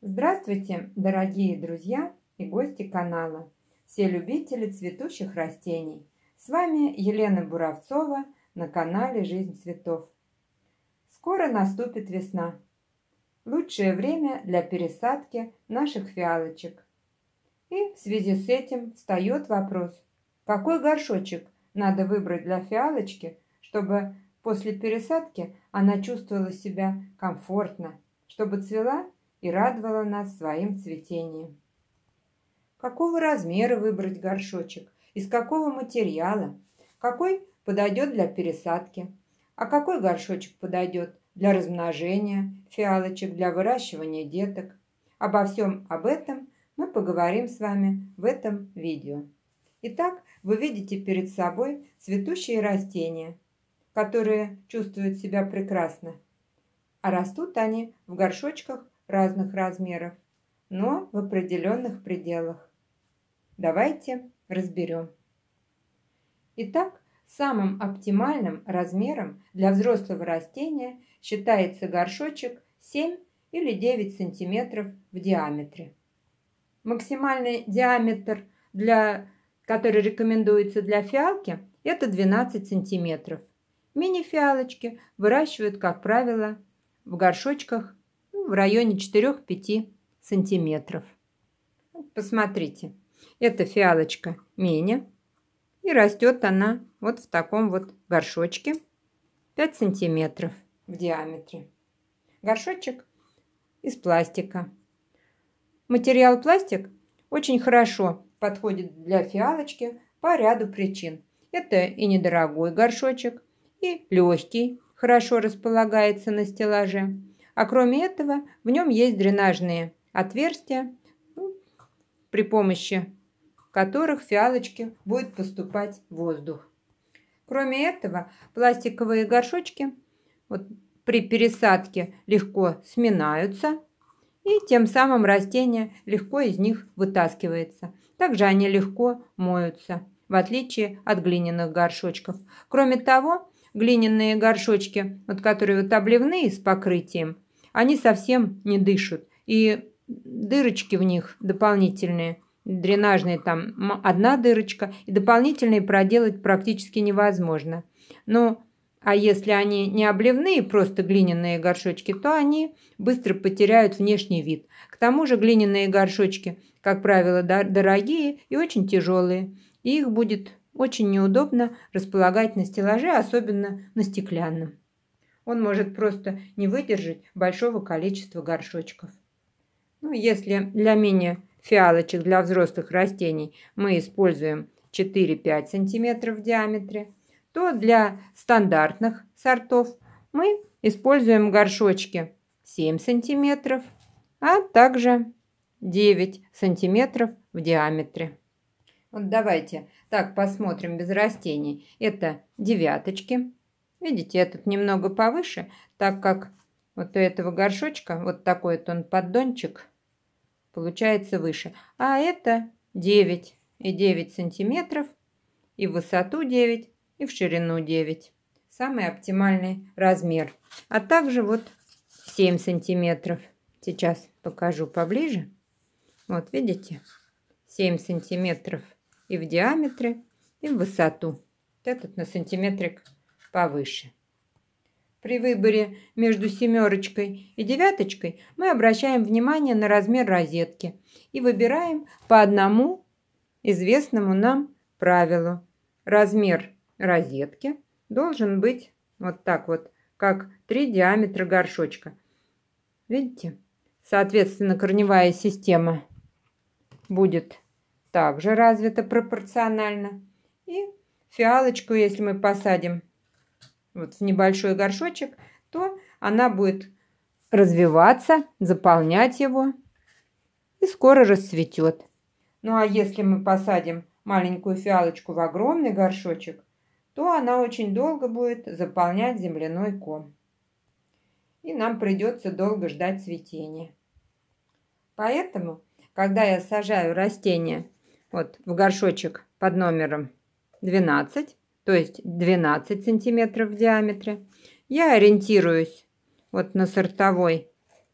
Здравствуйте, дорогие друзья и гости канала, все любители цветущих растений. С вами Елена Буравцова на канале «Жизнь цветов». Скоро наступит весна. Лучшее время для пересадки наших фиалочек. И в связи с этим встает вопрос, какой горшочек надо выбрать для фиалочки, чтобы после пересадки она чувствовала себя комфортно, чтобы цвела и радовала нас своим цветением. Какого размера выбрать горшочек, из какого материала, какой подойдет для пересадки, а какой горшочек подойдет для размножения, фиалочек для выращивания деток. Обо всем об этом мы поговорим с вами в этом видео. Итак, вы видите перед собой цветущие растения, которые чувствуют себя прекрасно. А растут они в горшочках разных размеров, но в определенных пределах. Давайте разберем. Итак, самым оптимальным размером для взрослого растения считается горшочек 7 или 9 см в диаметре. Максимальный диаметр, для, который рекомендуется для фиалки, это 12 см. Мини-фиалочки выращивают, как правило, в горшочках в районе 4-5 сантиметров. Посмотрите, это фиалочка меня. И растет она вот в таком вот горшочке 5 сантиметров в диаметре. Горшочек из пластика. Материал пластик очень хорошо подходит для фиалочки по ряду причин. Это и недорогой горшочек, и легкий, хорошо располагается на стеллаже. А кроме этого, в нем есть дренажные отверстия, ну, при помощи которых в фиалочке будет поступать воздух. Кроме этого, пластиковые горшочки вот, при пересадке легко сминаются, и тем самым растение легко из них вытаскивается. Также они легко моются, в отличие от глиняных горшочков. Кроме того, глиняные горшочки, вот, которые вот обливные с покрытием, они совсем не дышат. И дырочки в них дополнительные, дренажные там одна дырочка, и дополнительные проделать практически невозможно. Но а если они не обливные, просто глиняные горшочки, то они быстро потеряют внешний вид. К тому же глиняные горшочки, как правило, дорогие и очень тяжелые. И их будет очень неудобно располагать на стеллаже, особенно на стеклянном. Он может просто не выдержать большого количества горшочков. Ну, если для мини-фиалочек для взрослых растений мы используем 4-5 см в диаметре, то для стандартных сортов мы используем горшочки 7 см, а также 9 см в диаметре. Вот давайте так посмотрим без растений. Это девяточки, Видите, этот немного повыше, так как вот у этого горшочка, вот такой вот он поддончик, получается выше. А это 9 и 9 сантиметров, и в высоту 9, и в ширину 9. Самый оптимальный размер. А также вот 7 сантиметров. Сейчас покажу поближе. Вот видите, 7 сантиметров и в диаметре, и в высоту. Вот этот на сантиметрик повыше. При выборе между семерочкой и девяточкой мы обращаем внимание на размер розетки и выбираем по одному известному нам правилу. Размер розетки должен быть вот так вот, как три диаметра горшочка. Видите? Соответственно, корневая система будет также развита пропорционально. И фиалочку, если мы посадим вот в небольшой горшочек, то она будет развиваться, заполнять его и скоро расцветет. Ну а если мы посадим маленькую фиалочку в огромный горшочек, то она очень долго будет заполнять земляной ком. И нам придется долго ждать цветения. Поэтому, когда я сажаю растение вот в горшочек под номером 12, то есть 12 сантиметров в диаметре. Я ориентируюсь вот на сортовой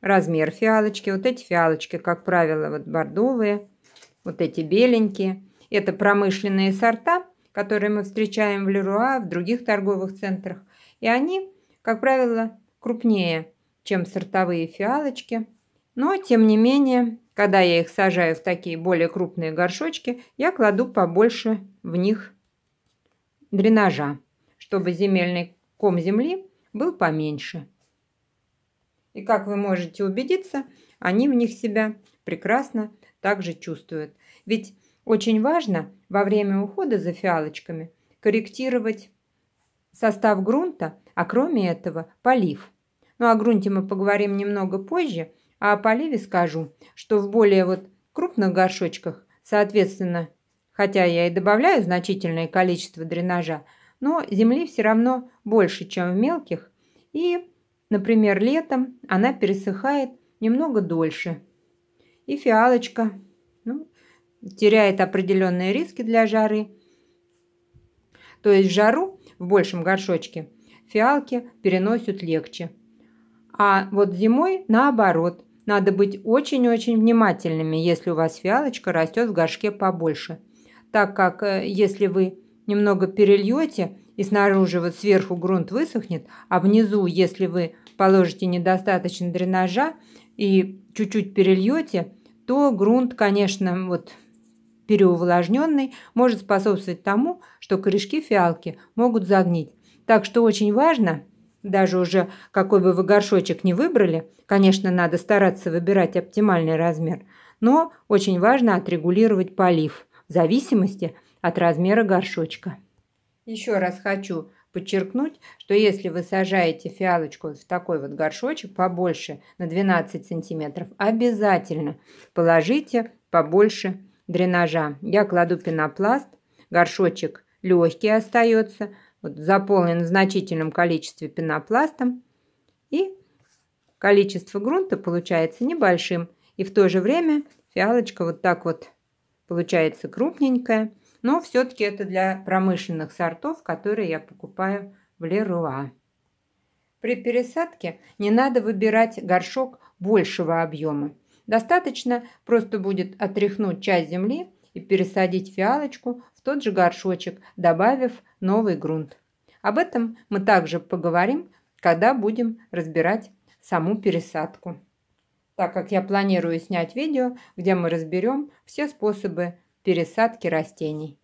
размер фиалочки. Вот эти фиалочки, как правило, вот бордовые, вот эти беленькие. Это промышленные сорта, которые мы встречаем в Леруа, в других торговых центрах. И они, как правило, крупнее, чем сортовые фиалочки. Но, тем не менее, когда я их сажаю в такие более крупные горшочки, я кладу побольше в них дренажа, чтобы земельный ком земли был поменьше. И как вы можете убедиться, они в них себя прекрасно также чувствуют. Ведь очень важно во время ухода за фиалочками корректировать состав грунта, а кроме этого полив. Ну, о грунте мы поговорим немного позже, а о поливе скажу, что в более вот крупных горшочках, соответственно, Хотя я и добавляю значительное количество дренажа, но земли все равно больше, чем в мелких. И, например, летом она пересыхает немного дольше. И фиалочка ну, теряет определенные риски для жары. То есть жару в большем горшочке фиалки переносят легче. А вот зимой наоборот. Надо быть очень-очень внимательными, если у вас фиалочка растет в горшке побольше – так как э, если вы немного перельете и снаружи вот сверху грунт высохнет, а внизу, если вы положите недостаточно дренажа и чуть-чуть перельете, то грунт, конечно, вот переувлажненный, может способствовать тому, что корешки фиалки могут загнить. Так что очень важно, даже уже какой бы вы горшочек не выбрали, конечно, надо стараться выбирать оптимальный размер, но очень важно отрегулировать полив – в зависимости от размера горшочка. Еще раз хочу подчеркнуть, что если вы сажаете фиалочку в такой вот горшочек побольше на 12 сантиметров, обязательно положите побольше дренажа. Я кладу пенопласт, горшочек легкий остается, вот, заполнен в значительном количестве пенопластом и количество грунта получается небольшим. И в то же время фиалочка вот так вот Получается крупненькая, но все-таки это для промышленных сортов, которые я покупаю в Леруа. При пересадке не надо выбирать горшок большего объема. Достаточно просто будет отряхнуть часть земли и пересадить фиалочку в тот же горшочек, добавив новый грунт. Об этом мы также поговорим, когда будем разбирать саму пересадку так как я планирую снять видео, где мы разберем все способы пересадки растений.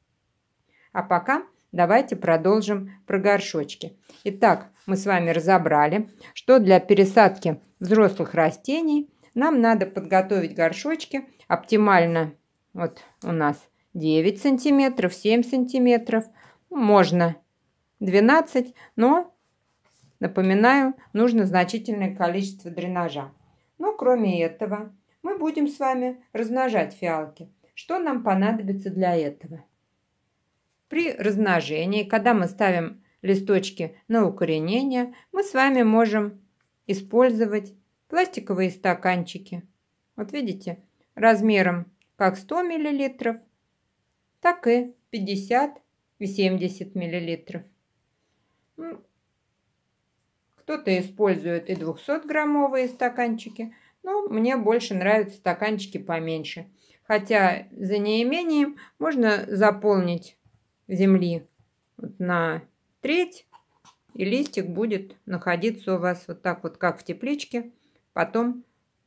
А пока давайте продолжим про горшочки. Итак, мы с вами разобрали, что для пересадки взрослых растений нам надо подготовить горшочки оптимально. Вот у нас 9 сантиметров, 7 сантиметров, можно 12, но, напоминаю, нужно значительное количество дренажа. Но кроме этого, мы будем с вами размножать фиалки. Что нам понадобится для этого? При размножении, когда мы ставим листочки на укоренение, мы с вами можем использовать пластиковые стаканчики. Вот видите, размером как 100 мл, так и 50 и 70 мл. Кто-то использует и 200-граммовые стаканчики, но мне больше нравятся стаканчики поменьше. Хотя за неимением можно заполнить земли на треть, и листик будет находиться у вас вот так вот, как в тепличке. Потом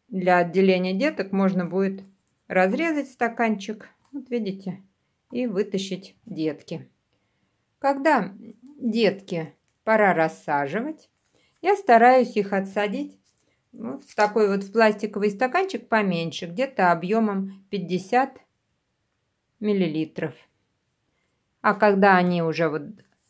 для отделения деток можно будет разрезать стаканчик, вот видите, и вытащить детки. Когда детки пора рассаживать, я стараюсь их отсадить вот ну, в такой вот в пластиковый стаканчик поменьше, где-то объемом 50 миллилитров. А когда они уже вот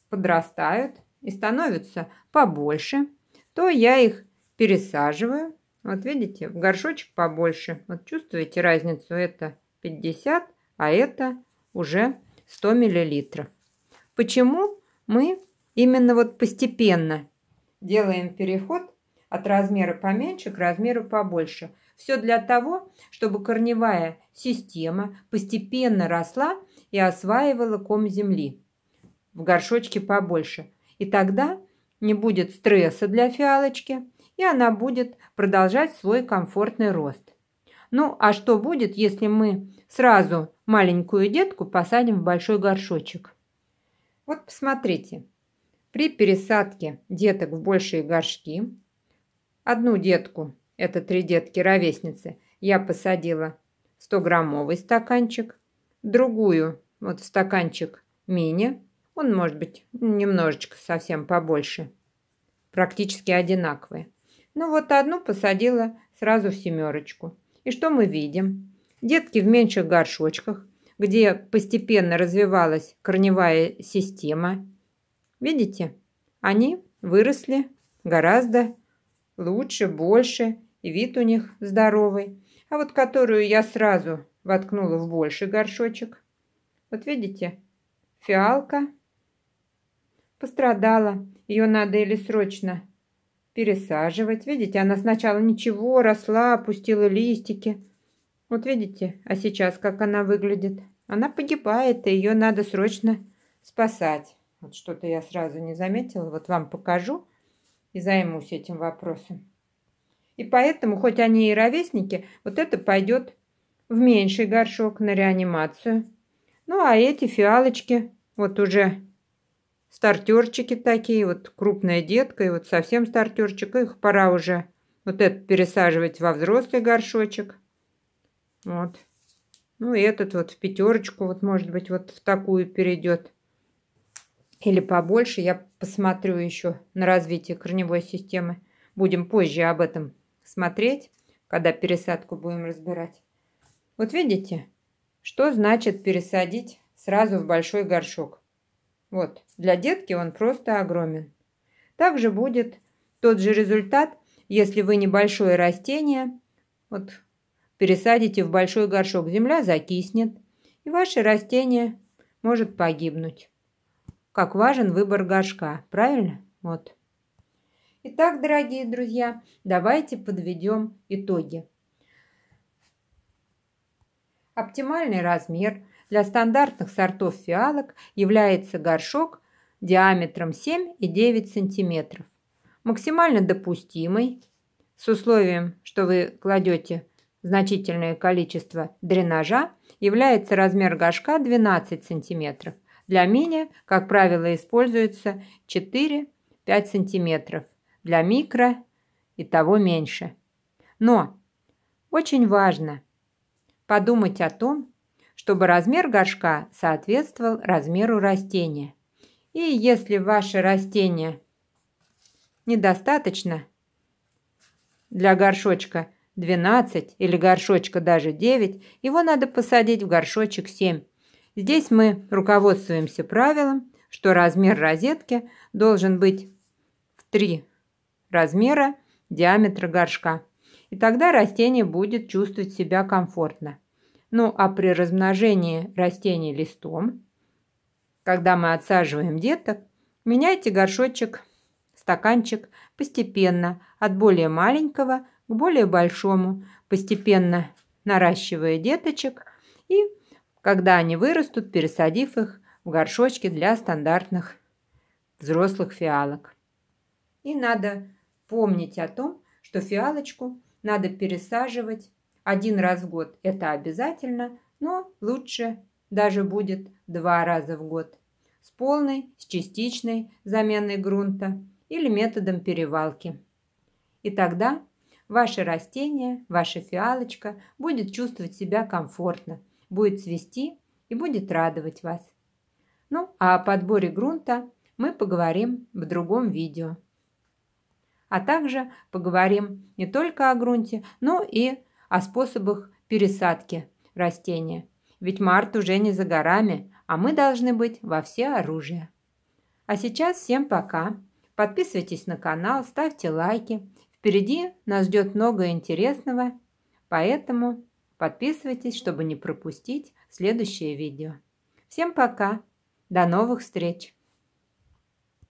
подрастают и становятся побольше, то я их пересаживаю. Вот видите, в горшочек побольше. Вот чувствуете разницу? Это 50, а это уже 100 миллилитров. Почему мы именно вот постепенно Делаем переход от размера поменьше к размеру побольше. Все для того, чтобы корневая система постепенно росла и осваивала ком земли в горшочке побольше. И тогда не будет стресса для фиалочки, и она будет продолжать свой комфортный рост. Ну, а что будет, если мы сразу маленькую детку посадим в большой горшочек? Вот посмотрите, при пересадке деток в большие горшки, одну детку, это три детки-ровесницы, я посадила 100-граммовый стаканчик, другую вот в стаканчик мини, он может быть немножечко совсем побольше, практически одинаковые. Ну вот одну посадила сразу в семерочку. И что мы видим? Детки в меньших горшочках, где постепенно развивалась корневая система – Видите, они выросли гораздо лучше, больше, и вид у них здоровый. А вот которую я сразу воткнула в больший горшочек. Вот видите, фиалка пострадала. Ее надо или срочно пересаживать. Видите, она сначала ничего, росла, опустила листики. Вот видите, а сейчас как она выглядит. Она погибает, и ее надо срочно спасать. Вот что-то я сразу не заметила. Вот вам покажу и займусь этим вопросом. И поэтому, хоть они и ровесники, вот это пойдет в меньший горшок на реанимацию. Ну, а эти фиалочки, вот уже стартерчики такие, вот крупная детка и вот совсем стартерчик, их пора уже вот этот пересаживать во взрослый горшочек. Вот. Ну, и этот вот в пятерочку, вот, может быть, вот в такую перейдет или побольше, я посмотрю еще на развитие корневой системы. Будем позже об этом смотреть, когда пересадку будем разбирать. Вот видите, что значит пересадить сразу в большой горшок. Вот, для детки он просто огромен. Также будет тот же результат, если вы небольшое растение вот, пересадите в большой горшок. Земля закиснет, и ваше растение может погибнуть как важен выбор горшка, правильно? Вот. Итак, дорогие друзья, давайте подведем итоги. Оптимальный размер для стандартных сортов фиалок является горшок диаметром 7 и 9 сантиметров. Максимально допустимый, с условием, что вы кладете значительное количество дренажа, является размер горшка 12 сантиметров. Для мини, как правило, используется 4-5 см, для микро и того меньше. Но очень важно подумать о том, чтобы размер горшка соответствовал размеру растения. И если ваше растение недостаточно для горшочка 12 или горшочка даже 9, его надо посадить в горшочек 7 Здесь мы руководствуемся правилом, что размер розетки должен быть в 3 размера диаметра горшка. И тогда растение будет чувствовать себя комфортно. Ну а при размножении растений листом, когда мы отсаживаем деток, меняйте горшочек, стаканчик постепенно от более маленького к более большому, постепенно наращивая деточек и когда они вырастут, пересадив их в горшочки для стандартных взрослых фиалок. И надо помнить о том, что фиалочку надо пересаживать один раз в год. Это обязательно, но лучше даже будет два раза в год. С полной, с частичной заменой грунта или методом перевалки. И тогда ваше растение, ваша фиалочка будет чувствовать себя комфортно, будет цвести и будет радовать вас. Ну, а о подборе грунта мы поговорим в другом видео. А также поговорим не только о грунте, но и о способах пересадки растения. Ведь март уже не за горами, а мы должны быть во все оружие. А сейчас всем пока. Подписывайтесь на канал, ставьте лайки. Впереди нас ждет много интересного, поэтому Подписывайтесь, чтобы не пропустить следующее видео. Всем пока! До новых встреч!